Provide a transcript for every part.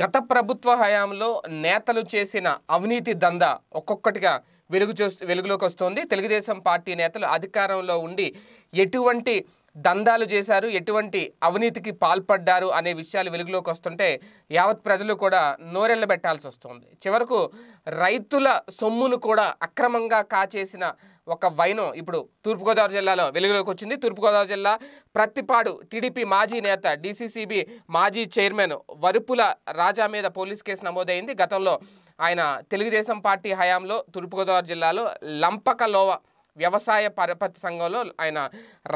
గత ప్రభుత్వ హయాంలో నేతలు చేసిన అవినీతి దంద ఒక్కొక్కటిగా వెలుగు చూ వెలుగులోకి వస్తుంది తెలుగుదేశం పార్టీ నేతలు అధికారంలో ఉండి ఎటువంటి దందాలు చేశారు ఎటువంటి అవినీతికి పాల్పడ్డారు అనే విషయాలు వెలుగులోకి వస్తుంటే యావత్ ప్రజలు కూడా నోరెళ్ళ పెట్టాల్సి వస్తుంది చివరకు రైతుల సొమ్మును కూడా అక్రమంగా కాచేసిన ఒక వైనం ఇప్పుడు తూర్పుగోదావరి జిల్లాలో వెలుగులోకి వచ్చింది తూర్పుగోదావరి జిల్లా ప్రతిపాడు టీడీపీ మాజీ నేత డీసీసీబీ మాజీ చైర్మన్ వరుపుల రాజా మీద పోలీస్ కేసు నమోదైంది గతంలో ఆయన తెలుగుదేశం పార్టీ హయాంలో తూర్పుగోదావరి జిల్లాలో లంపక లోవ వ్యవసాయ పరపతి సంఘంలో ఆయన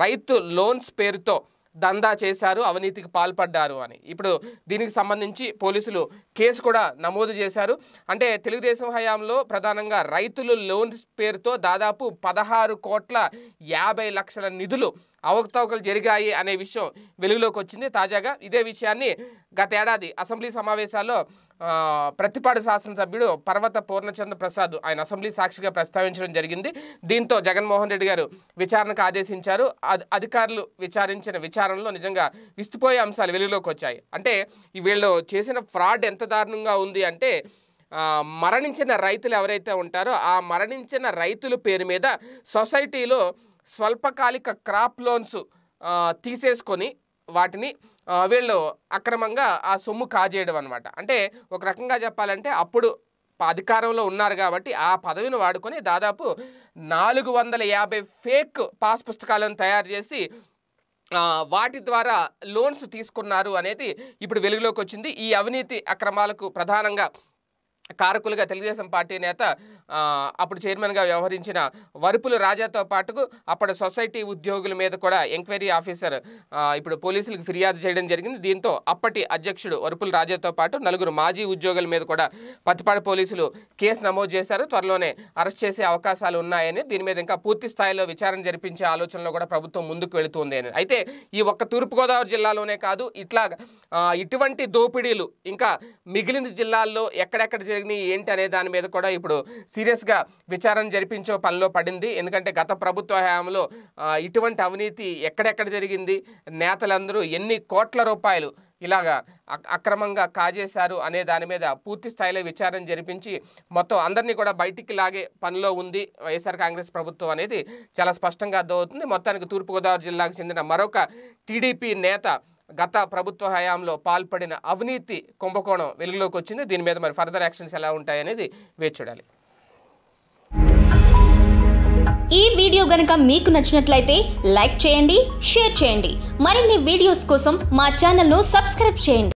రైతు లోన్స్ పేరుతో దందా చేశారు అవినీతికి పాల్పడ్డారు అని ఇప్పుడు దీనికి సంబంధించి పోలీసులు కేసు కూడా నమోదు చేశారు అంటే తెలుగుదేశం హయాంలో ప్రధానంగా రైతులు లోన్స్ పేరుతో దాదాపు పదహారు కోట్ల యాభై లక్షల నిధులు అవకతవకలు జరిగాయి అనే విషయం వెలుగులోకి వచ్చింది తాజాగా ఇదే విషయాన్ని గతేడాది అసెంబ్లీ సమావేశాల్లో ప్రతిపాడు శాసనసభ్యుడు పర్వత పూర్ణచంద్ర ప్రసాద్ ఆయన అసెంబ్లీ సాక్షిగా ప్రస్తావించడం జరిగింది దీంతో జగన్మోహన్ రెడ్డి గారు విచారణకు ఆదేశించారు అధికారులు విచారించిన విచారణలో నిజంగా విస్తుపోయే అంశాలు వెలుగులోకి వచ్చాయి అంటే వీళ్ళు చేసిన ఫ్రాడ్ ఎంత దారుణంగా ఉంది అంటే మరణించిన రైతులు ఎవరైతే ఉంటారో ఆ మరణించిన రైతుల పేరు మీద సొసైటీలో స్వల్పకాలిక క్రాప్ లోన్స్ తీసేసుకొని వాటిని వీళ్ళు అక్రమంగా ఆ సొమ్ము కాజేయడం అనమాట అంటే ఒక రకంగా చెప్పాలంటే అప్పుడు అధికారంలో ఉన్నారు కాబట్టి ఆ పదవిని వాడుకొని దాదాపు నాలుగు వందల యాభై ఫేక్ పాస్ పుస్తకాలను తయారు చేసి వాటి ద్వారా లోన్స్ తీసుకున్నారు అనేది ఇప్పుడు వెలుగులోకి వచ్చింది ఈ అవినీతి అక్రమాలకు ప్రధానంగా కారకులుగా తెలుగుదేశం పార్టీ నేత అప్పుడు చైర్మన్గా వ్యవహరించిన వరుపుల రాజాతో పాటుకు అప్పటి సొసైటీ ఉద్యోగుల మీద కూడా ఎంక్వైరీ ఆఫీసర్ ఇప్పుడు పోలీసులకు ఫిర్యాదు చేయడం జరిగింది దీంతో అప్పటి అధ్యక్షుడు వరుపుల రాజాతో పాటు నలుగురు మాజీ ఉద్యోగుల మీద కూడా పత్తిపాడు పోలీసులు కేసు నమోదు చేశారు త్వరలోనే అరెస్ట్ చేసే అవకాశాలు ఉన్నాయని దీని మీద ఇంకా పూర్తి స్థాయిలో విచారణ జరిపించే ఆలోచనలో కూడా ప్రభుత్వం ముందుకు వెళుతుంది అని అయితే ఈ ఒక్క తూర్పుగోదావరి జిల్లాలోనే కాదు ఇట్లా ఇటువంటి దోపిడీలు ఇంకా మిగిలిన జిల్లాల్లో ఎక్కడెక్కడ జరిగినాయి ఏంటి అనే దాని మీద కూడా ఇప్పుడు సీరియస్గా విచారణ జరిపించే పనిలో పడింది ఎందుకంటే గత ప్రభుత్వ హయాంలో ఇటువంటి అవినీతి ఎక్కడెక్కడ జరిగింది నేతలందరూ ఎన్ని కోట్ల రూపాయలు ఇలాగా అక్రమంగా కాజేశారు అనే దాని మీద పూర్తి స్థాయిలో విచారణ జరిపించి మొత్తం అందరినీ కూడా బయటికి లాగే పనిలో ఉంది వైఎస్ఆర్ కాంగ్రెస్ ప్రభుత్వం అనేది చాలా స్పష్టంగా అర్థమవుతుంది మొత్తానికి తూర్పుగోదావరి జిల్లాకు చెందిన మరొక టీడీపీ నేత గత ప్రభుత్వ హయాంలో పాల్పడిన అవినీతి కుంభకోణం వెలుగులోకి వచ్చింది దీని మీద మరి ఫర్దర్ యాక్షన్స్ ఎలా ఉంటాయనేది వేచి చూడాలి ఈ వీడియో గనుక మీకు నచ్చినట్లయితే లైక్ చేయండి షేర్ చేయండి మరిన్ని వీడియోస్ కోసం మా ఛానల్ను సబ్స్క్రైబ్ చేయండి